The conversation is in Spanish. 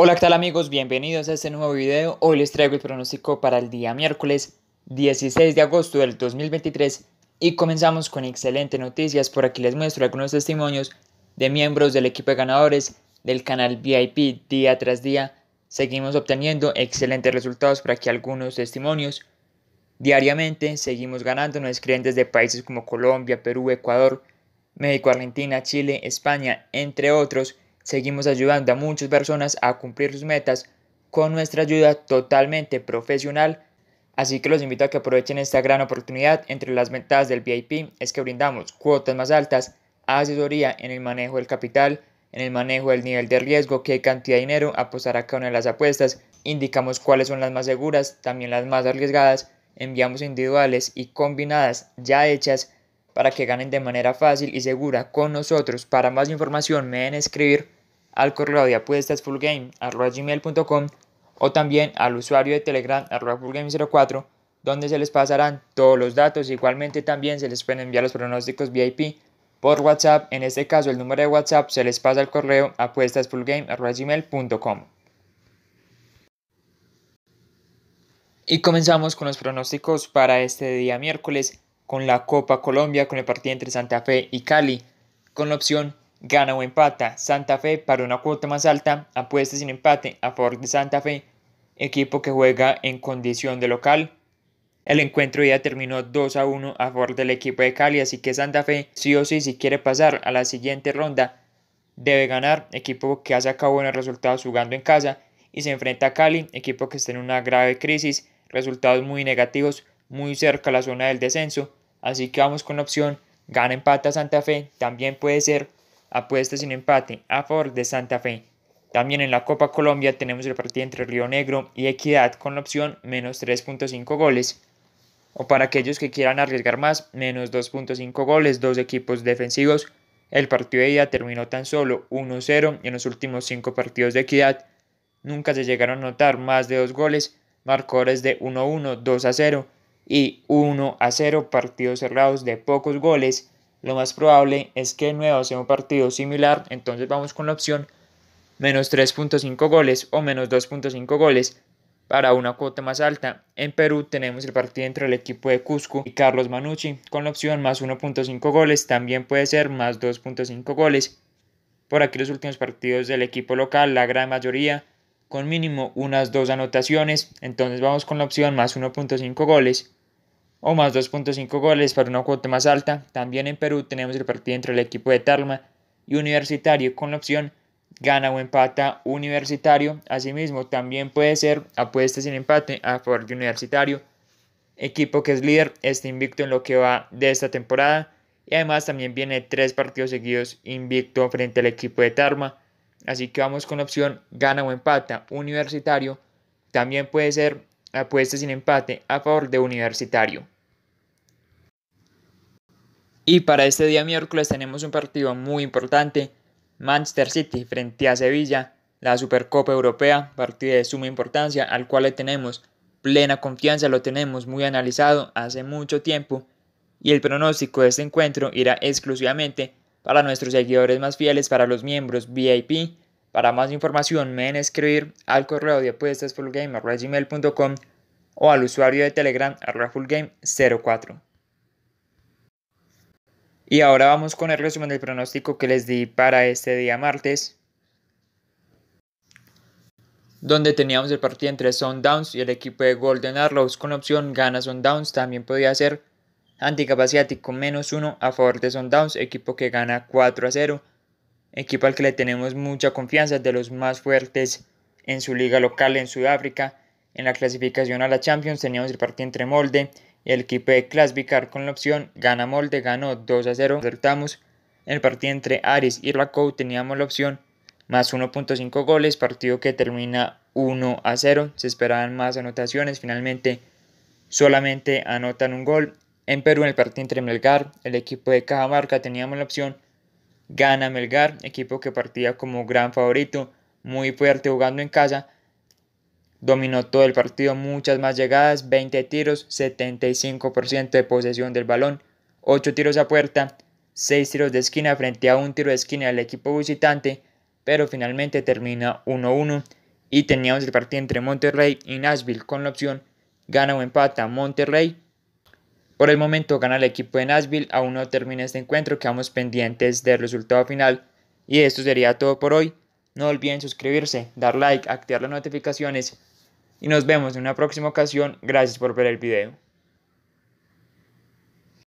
Hola, tal amigos? Bienvenidos a este nuevo video. Hoy les traigo el pronóstico para el día miércoles 16 de agosto del 2023 y comenzamos con excelentes noticias. Por aquí les muestro algunos testimonios de miembros del equipo de ganadores del canal VIP día tras día. Seguimos obteniendo excelentes resultados por aquí algunos testimonios. Diariamente seguimos ganando nos clientes de países como Colombia, Perú, Ecuador, México, Argentina, Chile, España, entre otros Seguimos ayudando a muchas personas a cumplir sus metas con nuestra ayuda totalmente profesional, así que los invito a que aprovechen esta gran oportunidad. Entre las ventajas del VIP es que brindamos cuotas más altas, asesoría en el manejo del capital, en el manejo del nivel de riesgo, qué cantidad de dinero apostar a cada una de las apuestas, indicamos cuáles son las más seguras, también las más arriesgadas, enviamos individuales y combinadas ya hechas para que ganen de manera fácil y segura con nosotros. Para más información me deben escribir al correo de apuestas gmail.com o también al usuario de Telegram fullgame04 donde se les pasarán todos los datos. Igualmente también se les pueden enviar los pronósticos VIP por WhatsApp. En este caso el número de WhatsApp se les pasa al correo gmail.com Y comenzamos con los pronósticos para este día miércoles con la Copa Colombia con el partido entre Santa Fe y Cali con la opción Gana o empata Santa Fe para una cuota más alta, apuesta sin empate a favor de Santa Fe, equipo que juega en condición de local. El encuentro ya terminó 2 a 1 a favor del equipo de Cali, así que Santa Fe sí o sí si quiere pasar a la siguiente ronda debe ganar, equipo que ha sacado buenos resultados jugando en casa y se enfrenta a Cali, equipo que está en una grave crisis, resultados muy negativos, muy cerca a la zona del descenso, así que vamos con la opción gana empata Santa Fe, también puede ser apuestas sin empate a favor de Santa Fe. También en la Copa Colombia tenemos el partido entre Río Negro y Equidad con la opción menos 3.5 goles. O para aquellos que quieran arriesgar más, menos 2.5 goles, dos equipos defensivos. El partido de ida terminó tan solo 1-0 y en los últimos 5 partidos de Equidad nunca se llegaron a notar más de 2 goles, marcadores de 1-1, 2-0 y 1-0, partidos cerrados de pocos goles lo más probable es que de nuevo sea un partido similar, entonces vamos con la opción menos 3.5 goles o menos 2.5 goles para una cuota más alta. En Perú tenemos el partido entre el equipo de Cusco y Carlos Manucci con la opción más 1.5 goles, también puede ser más 2.5 goles. Por aquí los últimos partidos del equipo local, la gran mayoría con mínimo unas dos anotaciones, entonces vamos con la opción más 1.5 goles o más 2.5 goles para una cuota más alta. También en Perú tenemos el partido entre el equipo de Tarma y Universitario con la opción gana o empata Universitario. Asimismo, también puede ser apuesta sin empate a favor de Universitario, equipo que es líder, está invicto en lo que va de esta temporada. Y además también viene tres partidos seguidos invicto frente al equipo de Tarma. Así que vamos con la opción gana o empata Universitario. También puede ser apuesta sin empate a favor de Universitario. Y para este día miércoles tenemos un partido muy importante, Manchester City frente a Sevilla, la Supercopa Europea, partido de suma importancia al cual le tenemos plena confianza, lo tenemos muy analizado hace mucho tiempo y el pronóstico de este encuentro irá exclusivamente para nuestros seguidores más fieles, para los miembros VIP, para más información me escribir al correo de apuestas o al usuario de Telegram fullgame04. Y ahora vamos con el resumen del pronóstico que les di para este día martes, donde teníamos el partido entre Sundowns y el equipo de Golden Arrows con opción gana Sundowns, también podía ser handicap menos 1 a favor de Sundowns, equipo que gana 4 a 0 equipo al que le tenemos mucha confianza, de los más fuertes en su liga local en Sudáfrica. En la clasificación a la Champions teníamos el partido entre Molde y el equipo de clasificar con la opción gana Molde, ganó 2 a 0. Acertamos en el partido entre Aris y Rakou, teníamos la opción más 1.5 goles, partido que termina 1 a 0. Se esperaban más anotaciones, finalmente solamente anotan un gol. En Perú, en el partido entre Melgar, el equipo de Cajamarca, teníamos la opción gana Melgar, equipo que partía como gran favorito, muy fuerte jugando en casa. Dominó todo el partido, muchas más llegadas, 20 tiros, 75% de posesión del balón, 8 tiros a puerta, 6 tiros de esquina frente a un tiro de esquina del equipo visitante, pero finalmente termina 1-1 y teníamos el partido entre Monterrey y Nashville con la opción gana o empata Monterrey por el momento gana el equipo de Nashville, aún no termina este encuentro, quedamos pendientes del resultado final. Y esto sería todo por hoy. No olviden suscribirse, dar like, activar las notificaciones y nos vemos en una próxima ocasión. Gracias por ver el video.